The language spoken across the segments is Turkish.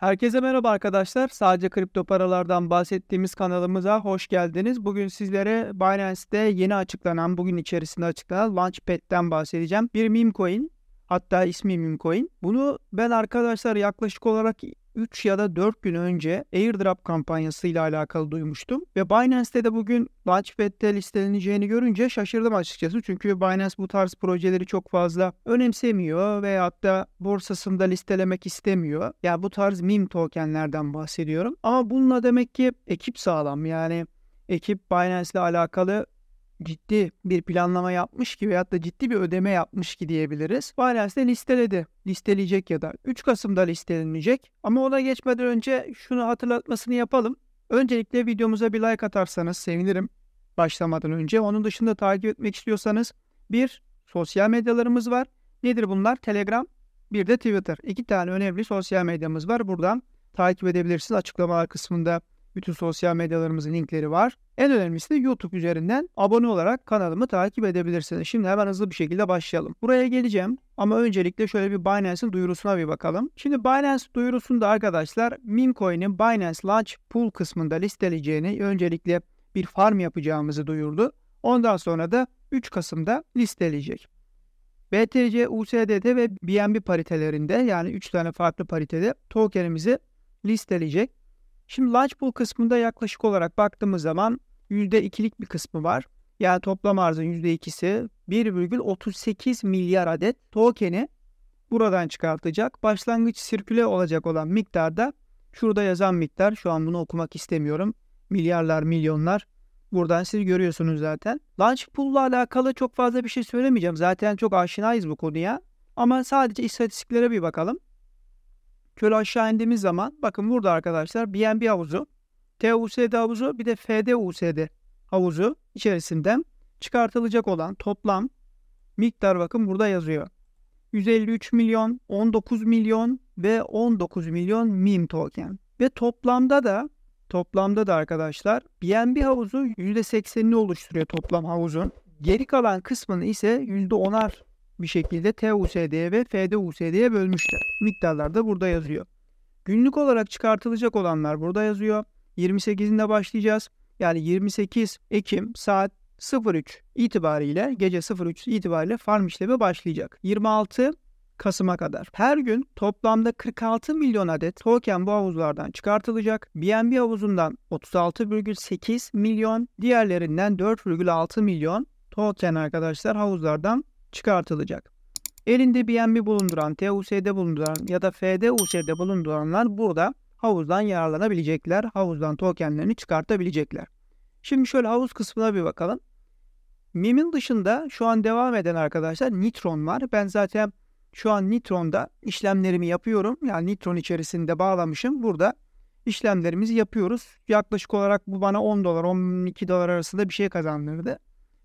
Herkese merhaba arkadaşlar. Sadece kripto paralardan bahsettiğimiz kanalımıza hoş geldiniz. Bugün sizlere Binance'te yeni açıklanan, bugün içerisinde açıklanan Launchpad'den bahsedeceğim. Bir meme coin. Hatta ismi meme coin. Bunu ben arkadaşlar yaklaşık olarak 3 ya da 4 gün önce airdrop kampanyasıyla alakalı duymuştum. Ve Binance'de de bugün Launchpad'de listeleneceğini görünce şaşırdım açıkçası. Çünkü Binance bu tarz projeleri çok fazla önemsemiyor ve hatta borsasında listelemek istemiyor. Ya yani bu tarz meme tokenlerden bahsediyorum. Ama bununla demek ki ekip sağlam yani ekip Binance ile alakalı ciddi bir planlama yapmış ki veyahut da ciddi bir ödeme yapmış ki diyebiliriz. Binance'de listeledi. Listeleyecek ya da 3 Kasım'da listelenecek. Ama ona geçmeden önce şunu hatırlatmasını yapalım. Öncelikle videomuza bir like atarsanız sevinirim başlamadan önce. Onun dışında takip etmek istiyorsanız bir sosyal medyalarımız var. Nedir bunlar? Telegram, bir de Twitter. İki tane önemli sosyal medyamız var. Buradan takip edebilirsiniz. açıklama kısmında bütün sosyal medyalarımızın linkleri var. En önemlisi de YouTube üzerinden abone olarak kanalımı takip edebilirsiniz. Şimdi hemen hızlı bir şekilde başlayalım. Buraya geleceğim ama öncelikle şöyle bir Binance'in duyurusuna bir bakalım. Şimdi Binance duyurusunda arkadaşlar Mimcoin'in Binance Launch Pool kısmında listeleyeceğini öncelikle bir farm yapacağımızı duyurdu. Ondan sonra da 3 Kasım'da listeleyecek. BTC, USDT ve BNB paritelerinde yani 3 tane farklı paritede tokenimizi listeleyecek. Şimdi launch pool kısmında yaklaşık olarak baktığımız zaman %2'lik bir kısmı var. Yani toplam arzın %2'si 1,38 milyar adet token'i buradan çıkartacak. Başlangıç sirküle olacak olan miktar da şurada yazan miktar şu an bunu okumak istemiyorum. Milyarlar milyonlar buradan siz görüyorsunuz zaten. Launch pool'la alakalı çok fazla bir şey söylemeyeceğim. Zaten çok aşinayız bu konuya. Ama sadece istatistiklere bir bakalım. Şöyle aşağı indiğimiz zaman bakın burada arkadaşlar BNB havuzu, TUSD havuzu bir de FDUSD havuzu içerisinden çıkartılacak olan toplam miktar bakın burada yazıyor. 153 milyon, 19 milyon ve 19 milyon MIM token. Ve toplamda da toplamda da arkadaşlar BNB havuzu %80'ini oluşturuyor toplam havuzun. Geri kalan kısmını ise %10'ar bir şekilde TUSD'ye ve FDUSD'ye bölmüşler. Miktarlar da burada yazıyor. Günlük olarak çıkartılacak olanlar burada yazıyor. 28'inde başlayacağız. Yani 28 Ekim saat 03 itibariyle gece 03 itibariyle farm işlemi başlayacak. 26 Kasım'a kadar. Her gün toplamda 46 milyon adet token bu havuzlardan çıkartılacak. BNB havuzundan 36,8 milyon, diğerlerinden 4,6 milyon token arkadaşlar havuzlardan çıkartılacak. Elinde BNB bulunduran, TUS'de bulunduran ya da FDUS'de bulunduranlar burada havuzdan yararlanabilecekler. Havuzdan tokenlerini çıkartabilecekler. Şimdi şöyle havuz kısmına bir bakalım. MIM'in dışında şu an devam eden arkadaşlar Nitron var. Ben zaten şu an Nitron'da işlemlerimi yapıyorum. Yani Nitron içerisinde bağlamışım. Burada işlemlerimizi yapıyoruz. Yaklaşık olarak bu bana 10 dolar 12 dolar arasında bir şey kazandırdı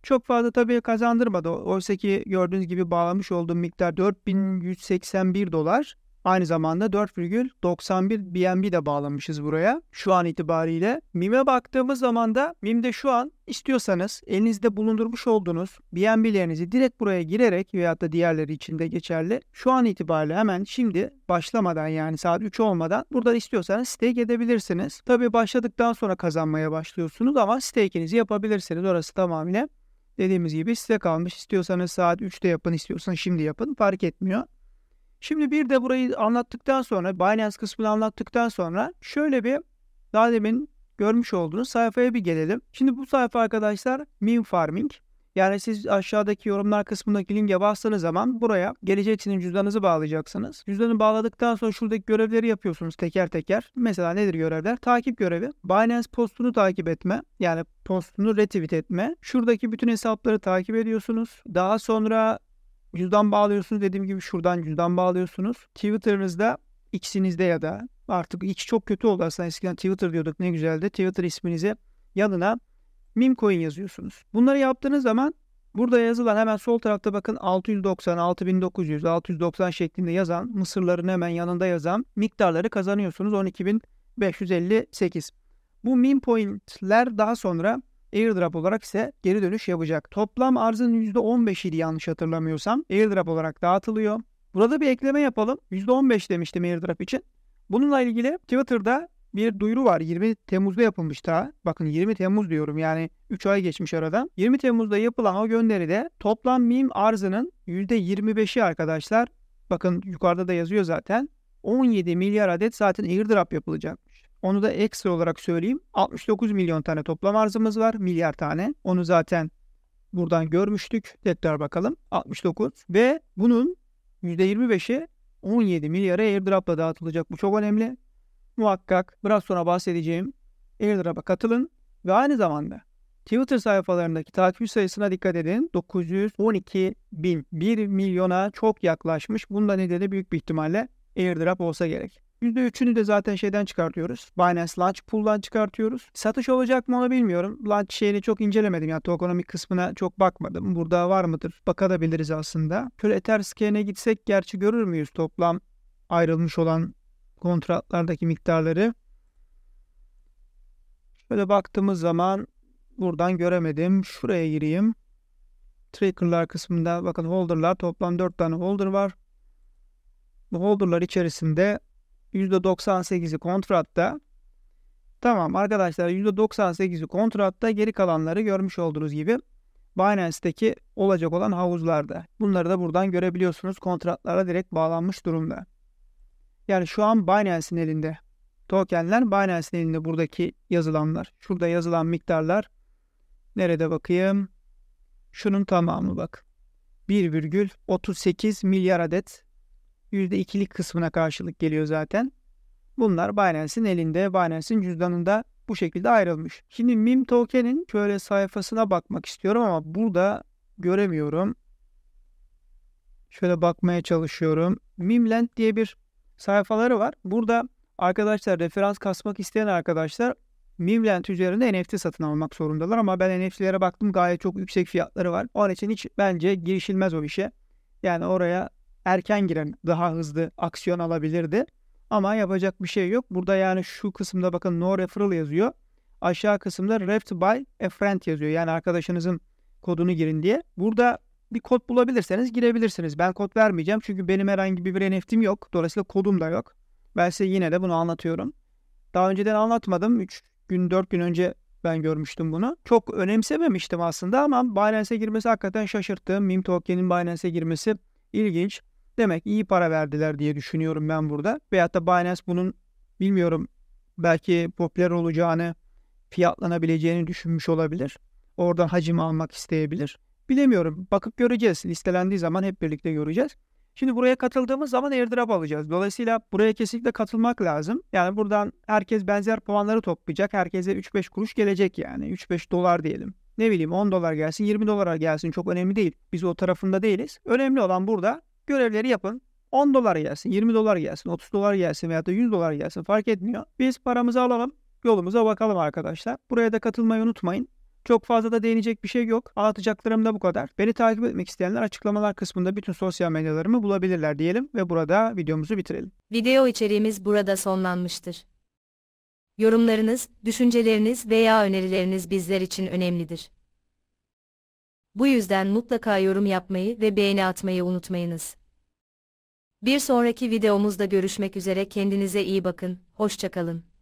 çok fazla tabii kazandırmadı. Oysa ki gördüğünüz gibi bağlamış olduğum miktar 4181 dolar. Aynı zamanda 4,91 BNB de bağlamışız buraya şu an itibariyle. MIM'e baktığımız zaman da MIM'de şu an istiyorsanız elinizde bulundurmuş olduğunuz BNB'lerinizi direkt buraya girerek veya da diğerleri için de geçerli. Şu an itibariyle hemen şimdi başlamadan yani saat 3 olmadan buradan istiyorsanız stake edebilirsiniz. Tabii başladıktan sonra kazanmaya başlıyorsunuz ama stake'inizi yapabilirsiniz. Orası tamamıyla Dediğimiz gibi size kalmış. İstiyorsanız saat 3'te yapın, istiyorsanız şimdi yapın. Fark etmiyor. Şimdi bir de burayı anlattıktan sonra, Binance kısmını anlattıktan sonra şöyle bir daha demin görmüş olduğunuz sayfaya bir gelelim. Şimdi bu sayfa arkadaşlar meme farming. Yani siz aşağıdaki yorumlar kısmındaki linke bastığınız zaman buraya gelecek cüzdanınızı bağlayacaksınız. Cüzdanı bağladıktan sonra şuradaki görevleri yapıyorsunuz teker teker. Mesela nedir görevler? Takip görevi. Binance postunu takip etme. Yani postunu retweet etme. Şuradaki bütün hesapları takip ediyorsunuz. Daha sonra cüzdan bağlıyorsunuz. Dediğim gibi şuradan cüzdan bağlıyorsunuz. Twitter'ınızda X'inizde ya da artık X çok kötü oldu aslında eskiden Twitter diyorduk ne güzeldi. Twitter isminize yanına meme coin yazıyorsunuz. Bunları yaptığınız zaman burada yazılan hemen sol tarafta bakın 690, 6900, 690 şeklinde yazan mısırların hemen yanında yazan miktarları kazanıyorsunuz 12558. Bu meme pointler daha sonra airdrop olarak ise geri dönüş yapacak. Toplam arzın %15'iydi yanlış hatırlamıyorsam. Airdrop olarak dağıtılıyor. Burada bir ekleme yapalım. %15 demiştim airdrop için. Bununla ilgili Twitter'da bir duyuru var. 20 Temmuz'da yapılmış daha. Bakın 20 Temmuz diyorum yani 3 ay geçmiş aradan. 20 Temmuz'da yapılan o gönderide toplam mim arzının %25'i arkadaşlar. Bakın yukarıda da yazıyor zaten. 17 milyar adet zaten airdrop yapılacakmış. Onu da ekstra olarak söyleyeyim. 69 milyon tane toplam arzımız var. Milyar tane. Onu zaten buradan görmüştük. Tekrar bakalım. 69 ve bunun %25'i 17 milyara airdrop'la dağıtılacak. Bu çok önemli muhakkak biraz sonra bahsedeceğim airdrop'a katılın ve aynı zamanda Twitter sayfalarındaki takipçi sayısına dikkat edin. 912 bin, 1 milyona çok yaklaşmış. Bunda nedeni büyük bir ihtimalle airdrop olsa gerek. %3'ünü de zaten şeyden çıkartıyoruz. Binance Launch Pool'dan çıkartıyoruz. Satış olacak mı onu bilmiyorum. Launch şeyini çok incelemedim. Yani tokenomic kısmına çok bakmadım. Burada var mıdır? Bakabiliriz aslında. Şöyle Etherscan'e gitsek gerçi görür müyüz toplam ayrılmış olan kontratlardaki miktarları şöyle baktığımız zaman buradan göremedim. Şuraya gireyim. Tracker'lar kısmında bakın holder'lar toplam 4 tane holder var. Bu holder'lar içerisinde %98'i kontratta. Tamam arkadaşlar %98'i kontratta geri kalanları görmüş olduğunuz gibi Binance'teki olacak olan havuzlarda. Bunları da buradan görebiliyorsunuz. Kontratlara direkt bağlanmış durumda. Yani şu an Binance'in elinde. Tokenler Binance'in elinde buradaki yazılanlar. Şurada yazılan miktarlar nerede bakayım? Şunun tamamı bak. 1,38 milyar adet %2'lik kısmına karşılık geliyor zaten. Bunlar Binance'in elinde, Binance'in cüzdanında bu şekilde ayrılmış. Şimdi MIM token'in şöyle sayfasına bakmak istiyorum ama burada göremiyorum. Şöyle bakmaya çalışıyorum. Mimland diye bir sayfaları var. Burada arkadaşlar referans kasmak isteyen arkadaşlar Mimlent üzerinde NFT satın almak zorundalar ama ben NFT'lere baktım gayet çok yüksek fiyatları var. Onun için hiç bence girişilmez o işe. Yani oraya erken giren daha hızlı aksiyon alabilirdi. Ama yapacak bir şey yok. Burada yani şu kısımda bakın no referral yazıyor. Aşağı kısımda left by a friend yazıyor. Yani arkadaşınızın kodunu girin diye. Burada bir kod bulabilirseniz girebilirsiniz. Ben kod vermeyeceğim çünkü benim herhangi bir NFT'm yok. Dolayısıyla kodum da yok. Ben size yine de bunu anlatıyorum. Daha önceden anlatmadım. 3 gün 4 gün önce ben görmüştüm bunu. Çok önemsememiştim aslında ama Binance'e girmesi hakikaten şaşırttı. Meme Token'in Binance'e girmesi ilginç. Demek iyi para verdiler diye düşünüyorum ben burada. Veyahut da Binance bunun bilmiyorum belki popüler olacağını, fiyatlanabileceğini düşünmüş olabilir. Oradan hacim almak isteyebilir. Bilemiyorum. Bakıp göreceğiz. Listelendiği zaman hep birlikte göreceğiz. Şimdi buraya katıldığımız zaman airdrop alacağız. Dolayısıyla buraya kesinlikle katılmak lazım. Yani buradan herkes benzer puanları toplayacak. Herkese 3-5 kuruş gelecek yani. 3-5 dolar diyelim. Ne bileyim 10 dolar gelsin 20 dolar gelsin çok önemli değil. Biz o tarafında değiliz. Önemli olan burada görevleri yapın. 10 dolar gelsin, 20 dolar gelsin, 30 dolar gelsin veya da 100 dolar gelsin fark etmiyor. Biz paramızı alalım, yolumuza bakalım arkadaşlar. Buraya da katılmayı unutmayın. Çok fazla da değinecek bir şey yok. Anlatacaklarım da bu kadar. Beni takip etmek isteyenler açıklamalar kısmında bütün sosyal medyalarımı bulabilirler diyelim ve burada videomuzu bitirelim. Video içeriğimiz burada sonlanmıştır. Yorumlarınız, düşünceleriniz veya önerileriniz bizler için önemlidir. Bu yüzden mutlaka yorum yapmayı ve beğeni atmayı unutmayınız. Bir sonraki videomuzda görüşmek üzere kendinize iyi bakın, hoşçakalın.